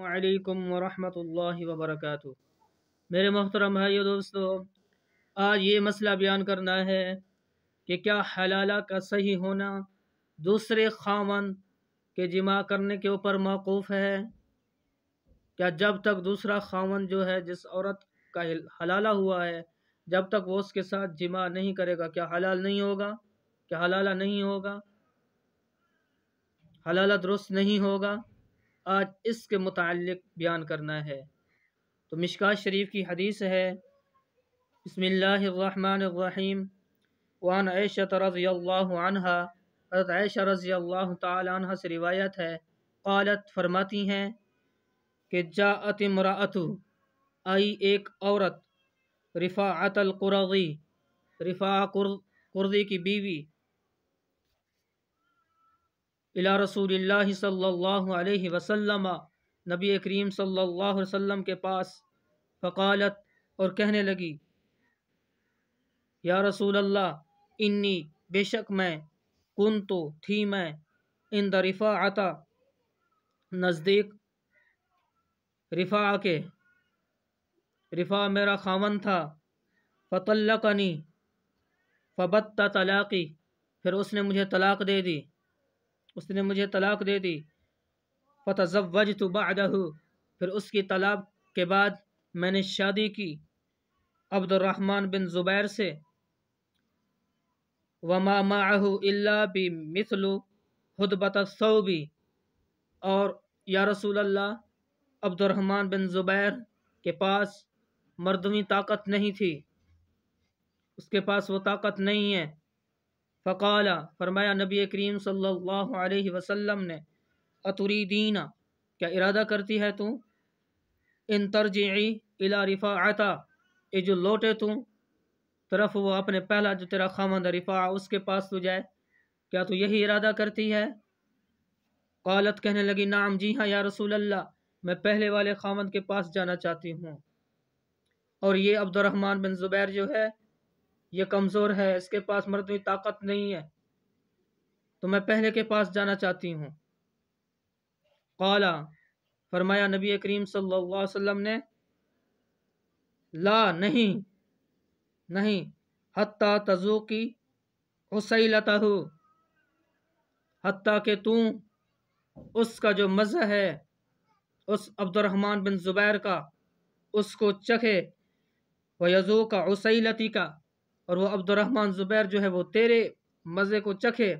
वालेकुम वरहमतुल्लाहि वबरकातु मेरे मोहतरम भाइयों दोस्तों आज ये मसला बयान करना है कि क्या हलाला का सही होना दूसरे खामन के जिमा करने के ऊपर मौकूफ़ है क्या जब तक दूसरा खामन जो है जिस औरत का हलाला हुआ है जब तक वो उसके साथ जिमा नहीं करेगा क्या हलाल नहीं होगा क्या हलाला नहीं होगा हलाला दुरुस्त नहीं होगा आज इसके मुतल बयान करना है तो मिशका शरीफ की हदीस है बसमिल्लाम वन ऐशत रज़ी अनहा ऐशा रज़ी तह से रिवायत है कालत फरमाती हैं कि जात मरातु आई एक औरत रिफ़ातल रिफ़ा कुर्दी की बीवी इला रसूल सल्लल्लाहु वसलम नबी करीम सल्ला वसम के पास फ़कालत और कहने लगी या रसूल अल्लाह इन्नी बेशक मैं कुन तो थी मैं इन द रिफ़ा आता नज़दीक रिफ़ा के रिफ़ा मेरा खावन था फ़तल्लकनी फ़बत तलाक़ी फिर उसने मुझे तलाक़ दे दी उसने मुझे तलाक़ दे दी फ़तज़वज तो बदहू फिर उसकी तलाक़ के बाद मैंने शादी की अब्दुलरहमान बिन ज़ुबैर से वमा माहू अल्ला भी मिसलु हदबत सऊबी और या रसूल अल्लाह अब्दुलरहमान बिन ज़ुबैर के पास मर्दमी ताकत नहीं थी उसके पास वो ताकत नहीं है फ़काला फ़रमाया नबी करीम सल्लल्लाहु अलैहि वसल्लम ने दीना क्या इरादा करती है तू इन तरजी इला रिफ़ा आता ये जो लौटे तू तरफ वो अपने पहला जो तेरा खामंद रिफ़ा उसके पास तू जाए क्या तू यही इरादा करती है क़ालत कहने लगी नाम जी हाँ या रसूल अल्लाह मैं पहले वाले खामंद के पास जाना चाहती हूँ और ये अब्दुलरहमान बिन ज़ुबैर जो है ये कमज़ोर है इसके पास मर्दनी तो ताकत नहीं है तो मैं पहले के पास जाना चाहती हूँ कौला फरमाया नबी करीम सल्लल्लाहु अलैहि वसल्लम ने ला नहीं नहीं हत्ता तजू की हुसई हो हती के तू उसका जो मज़ा है उस अब्दुलरहमान बिन ज़ुबैर का उसको चखे व यजू का लती का और वह अब्दुलरहमान ज़ुबैर जो है वो तेरे मज़े को चखे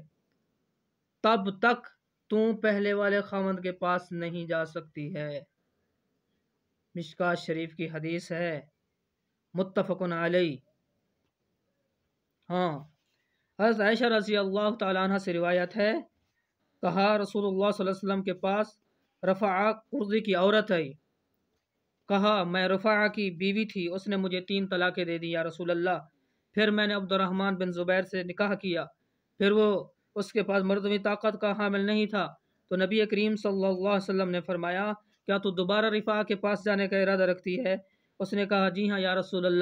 तब तक तू पहले वाले खामंद के पास नहीं जा सकती है मिशका शरीफ की हदीस है मुतफ़न आलई हाँ हज़रत आयशा रजी अल्लाह तह से रिवायत है कहा रसूलुल्लाह सल्लल्लाहु अलैहि वसल्लम के पास रफ़ा कुर्जी की औरत आई कहा मैं रफ़ा की बीवी थी उसने मुझे तीन तलाक़ें दे दी या रसूल फिर मैंने अब्दुलरहमान बिन ज़ुबैर से निकाह किया फिर वो उसके पास मरदमी ताकत का हामिल नहीं था तो नबी करीम सल्लल्लाहु अलैहि वसल्लम ने फरमाया क्या तू दोबारा रिफा के पास जाने का इरादा रखती है उसने कहा जी हाँ या रसूल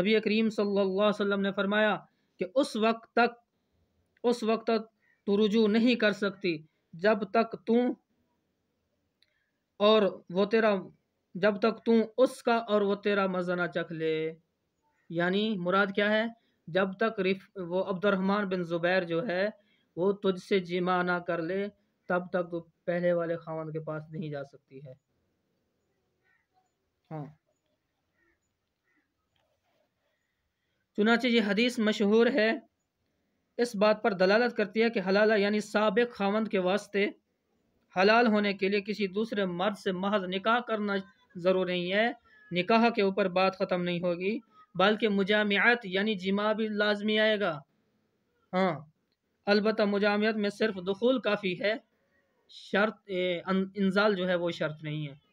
नबी करीम सल्लल्लाहु अलैहि वसल्लम ने फरमाया कि उस वक्त तक उस वक्त तक तू रुजू नहीं कर सकती जब तक तू और वो तेरा जब तक तू उसका और वो तेरा मजा ना चख ले यानी मुराद क्या है जब तक रिफ वो अब्दुलरहमान बिन ज़ुबैर जो है वो तुझसे जिमा ना कर ले तब तक तो पहले वाले खावन के पास नहीं जा सकती है हाँ चुनाचे ये हदीस मशहूर है इस बात पर दलालत करती है कि हलाल यानी सबक खावंद के वास्ते हलाल होने के लिए किसी दूसरे मर्द से महज निकाह करना ज़रूर नहीं है निकाह के ऊपर बात ख़त्म नहीं होगी बल्कि मुजामियात यानी जिमा भी लाजमी आएगा हाँ अलबत्त मुजामत में सिर्फ दखूल काफ़ी है शर्त इंजाल जो है वो शर्त नहीं है